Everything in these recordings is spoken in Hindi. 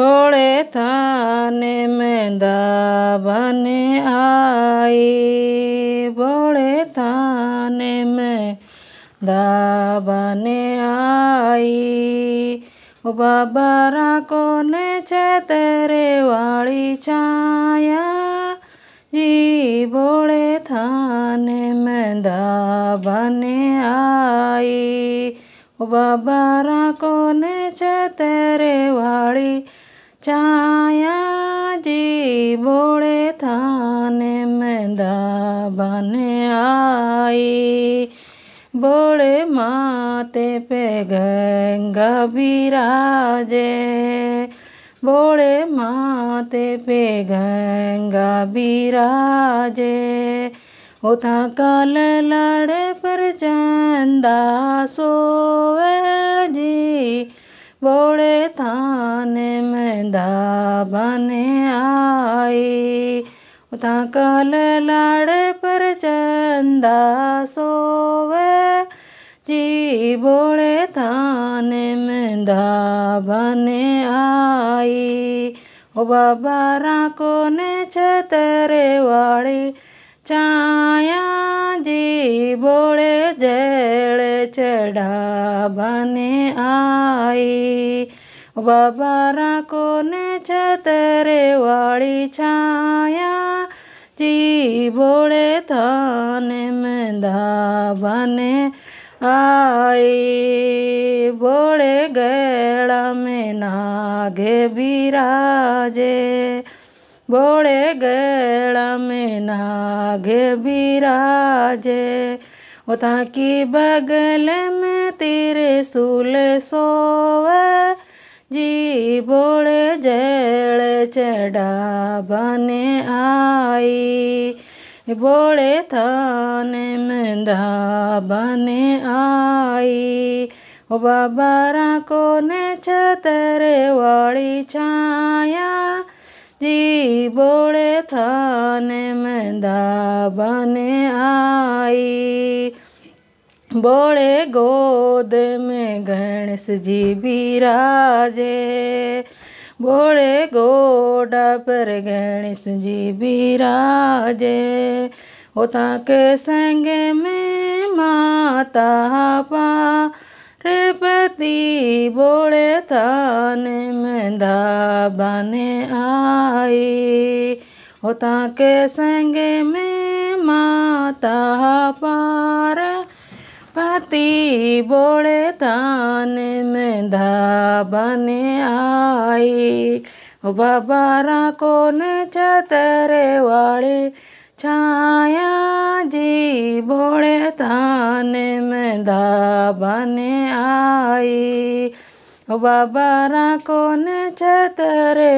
पड़े थाने में दावन आई बोड़े थाने में दावन आई बाबरा कोने छे तेरे वाली छाया जी बोड़े थाने में दावन आई रा कोने छे तेरे वाली छाया जी भोड़े थाने में दाबन आई भोड़े माते पे गंगा बिराजे भोड़े माते पे गंगा बिराजे उथा कल लड़े पर चंदा सोवे जी भोड़े थान मन में बने आई उतना कल लाड़े पर चंदा सोवे जी बोले थाने में बने आई ओ बाबा राको ने छतरे वाली छाया जी बोले जड़ चढ़ा बने आई બાબા ने छतरे वाली छाया जी જી थाने में મેંદાબાને आई भोड़े गेड़ा में नागे बिराजे भोड़े गेड़ा में नागे बिराजे उतां की बगल में तेरे सूल सोवे जी भोले जल चढ़ा बने आई भोले थान मंदा बने आई ओ बाबारा को ने छतरे वाली छाया जी भोले थान मंदा बने आई बड़े गोद में गणेश जी बीराजे बड़े गोडा पर गणेश जी बीराजे होता के संग में माता पा रे पति बोले थान में धाबाने आई होता के संग में माता पा রাতি বড়ে তানে মেধা বনে बाबा बाबारा कोन चतरे वाले छाया जी भोले तान में धाबन आई बाबारा कोन चतरे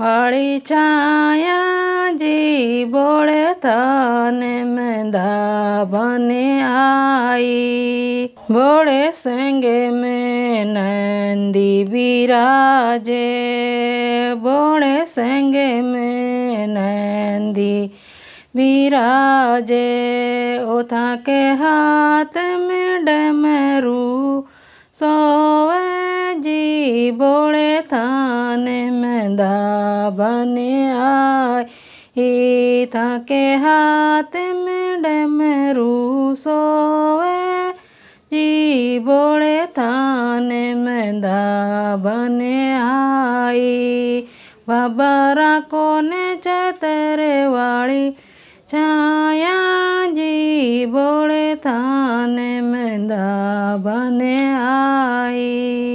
वाड़ी छाया जी बोड़े तन में धाबने आई बोड़े संगे में नंदी विराजे बोड़े संगे में नंदी विराजे उठा के हाथ में डमरू सोवे जी बोड़े बने आई थके हाथ में डमरू सोए जी बोड़े थान में बने आई बाबरा कोने चतरे वाली छाया जी बोड़े थान में बने आई